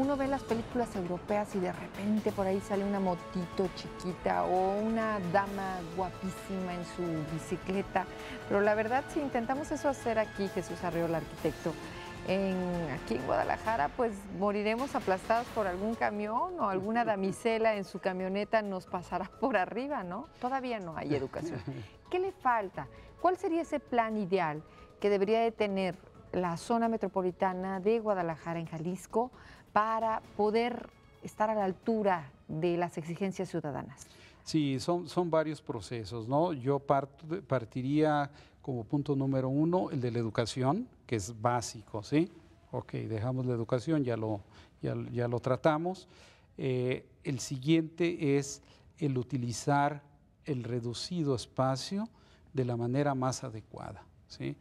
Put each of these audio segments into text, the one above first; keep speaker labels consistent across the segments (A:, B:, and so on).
A: uno ve las películas europeas y de repente por ahí sale una motito chiquita o una dama guapísima en su bicicleta. Pero la verdad, si intentamos eso hacer aquí, Jesús el arquitecto, en, aquí en Guadalajara, pues moriremos aplastados por algún camión o alguna damisela en su camioneta nos pasará por arriba, ¿no? Todavía no hay educación. ¿Qué le falta? ¿Cuál sería ese plan ideal que debería de tener la zona metropolitana de Guadalajara en Jalisco para poder estar a la altura de las exigencias ciudadanas?
B: Sí, son, son varios procesos, ¿no? Yo partiría como punto número uno el de la educación, que es básico, ¿sí? Ok, dejamos la educación, ya lo, ya, lo tratamos. Eh, el siguiente es el utilizar el reducido espacio de la manera más adecuada, ¿sí?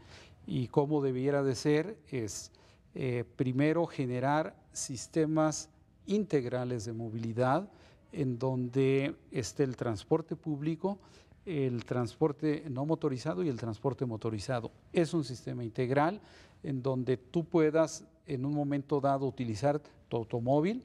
B: Y cómo debiera de ser es eh, primero generar sistemas integrales de movilidad en donde esté el transporte público, el transporte no motorizado y el transporte motorizado. Es un sistema integral en donde tú puedas en un momento dado utilizar tu automóvil,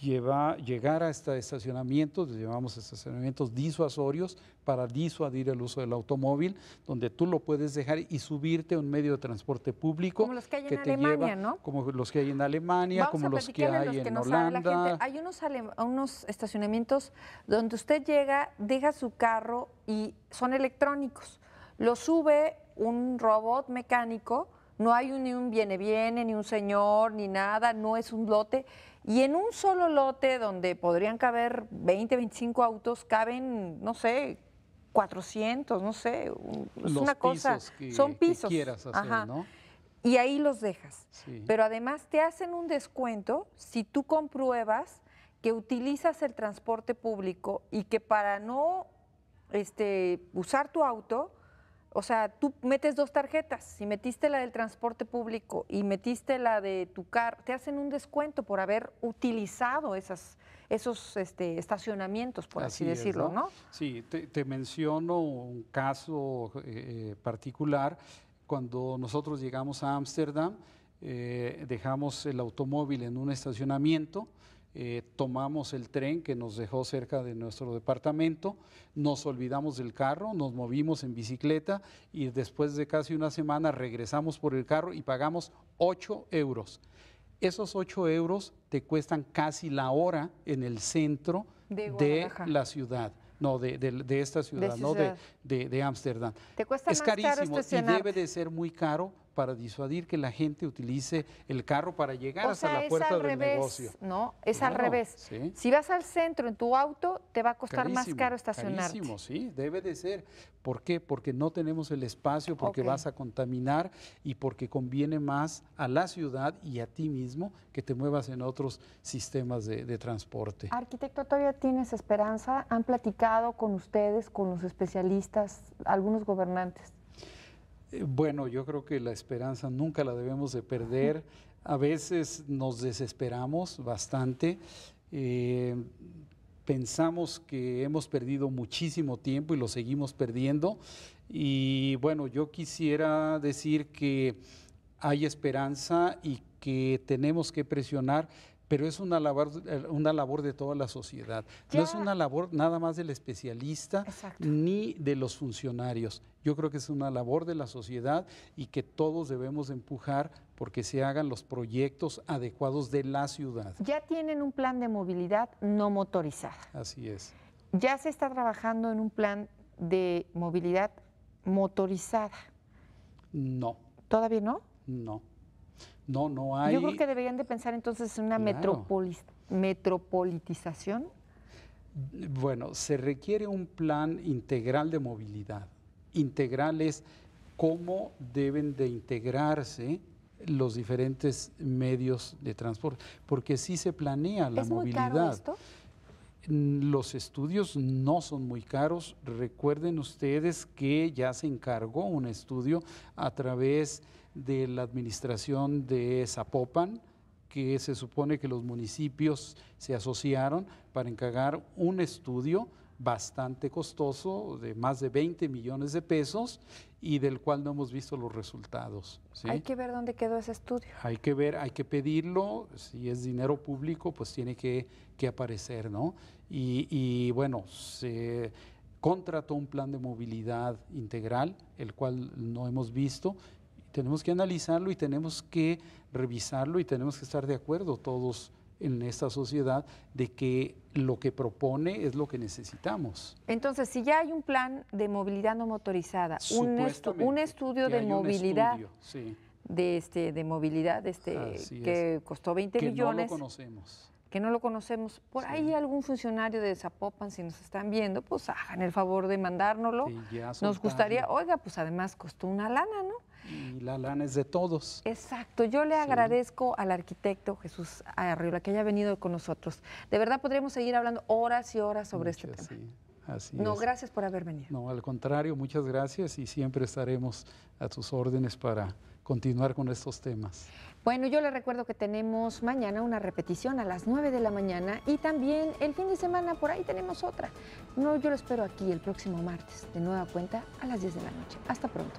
B: lleva, llegar hasta este estacionamientos, llamamos estacionamientos disuasorios para disuadir el uso del automóvil, donde tú lo puedes dejar y subirte a un medio de transporte público. Como los que hay en Alemania, ¿no? Como los que hay en Alemania, como los que hay en Holanda. Gente.
A: Hay unos, unos estacionamientos donde usted llega, deja su carro y son electrónicos. Lo sube un robot mecánico no hay ni un viene-viene, ni un señor, ni nada, no es un lote. Y en un solo lote donde podrían caber 20, 25 autos, caben, no sé, 400, no sé, es una pisos cosa, son pisos. quieras hacer, Y ahí los dejas. Pero además te hacen un descuento si tú compruebas que utilizas el transporte público y que para no este, usar tu auto o sea, tú metes dos tarjetas. Si metiste la del transporte público y metiste la de tu car, te hacen un descuento por haber utilizado esos este, estacionamientos, por así, decirlo, ¿no?
B: Sí, te, menciono un caso eh, particular. Cuando nosotros llegamos a Ámsterdam, eh, dejamos el automóvil en un estacionamiento eh, tomamos el tren que nos dejó cerca de nuestro departamento, nos olvidamos del carro, nos movimos en bicicleta y después de casi una semana regresamos por el carro y pagamos 8 euros. Esos 8 euros te cuestan casi la hora en el centro de, la ciudad. No, de, esta ciudad, de no de Ámsterdam. Te cuesta es carísimo y debe de ser muy caro para disuadir que la gente utilice el carro para llegar hasta la puerta del negocio.
A: No, es al revés. Si vas al centro en tu auto, te va a costar más caro estacionarte. Carísimo,
B: sí, debe de ser. ¿Por qué? Porque no tenemos el espacio, porque vas a contaminar y porque conviene más a la ciudad y a ti mismo que te muevas en otros sistemas de transporte.
A: Arquitecto, ¿todavía tienes esperanza? ¿Han platicado con ustedes, con los especialistas, algunos gobernantes?
B: Eh, bueno, yo creo que la esperanza nunca la debemos de perder. A veces nos desesperamos bastante. Eh, pensamos que hemos perdido muchísimo tiempo y lo seguimos perdiendo. Y bueno, yo quisiera decir que hay esperanza y que tenemos que presionar pero es una labor, eh, una labor de toda la sociedad. No es una labor nada más del especialista ni de los funcionarios. Yo creo que es una labor de la sociedad y que todos debemos empujar porque se hagan los proyectos adecuados de la ciudad.
A: Ya tienen un plan de movilidad no motorizada. Así es. Ya se está trabajando en un plan de movilidad motorizada. No. ¿Todavía no? No.
B: No, no hay. Yo creo que
A: deberían de pensar entonces en una metropolitización.
B: Bueno, se requiere un plan integral de movilidad. Integral es cómo deben de integrarse los diferentes medios de transporte, porque sí se planea la movilidad. esto? Mm, los estudios no son muy caros. Recuerden ustedes que ya se encargó un estudio a través de de la administración de Zapopan, que se supone que los municipios se asociaron para encargar un estudio bastante costoso, de más de 20 millones de pesos, y del cual no hemos visto los resultados. Hay
A: que ver dónde quedó ese estudio.
B: Hay que ver, hay que pedirlo, si es dinero público, pues tiene que, aparecer, ¿no? Y, y, bueno, se contrató un plan de movilidad integral, el cual no hemos visto, tenemos que analizarlo y tenemos que revisarlo y tenemos que estar de acuerdo todos en esta sociedad de que lo que propone es lo que necesitamos.
A: Entonces, si ya hay un plan de movilidad no motorizada, un, estudio de movilidad. De, este, de movilidad este, que costó 20 que millones. No lo conocemos que no lo conocemos, por ahí algún funcionario de Zapopan, si nos están viendo, pues hagan el favor de mandárnoslo. nos gustaría, oiga, pues además costó una lana, ¿no?
B: Y la lana es de todos. Exacto,
A: yo le agradezco al arquitecto Jesús Arriola que haya venido con nosotros. De verdad podríamos seguir hablando horas y horas sobre este tema no, gracias por haber venido.
B: No, al contrario, muchas gracias y siempre estaremos a tus órdenes para continuar con estos temas.
A: Bueno, yo le recuerdo que tenemos mañana una repetición a las 9 de la mañana y también el fin de semana por ahí tenemos otra. No, yo lo espero aquí el próximo martes, de nueva cuenta a las 10 de la noche. Hasta pronto.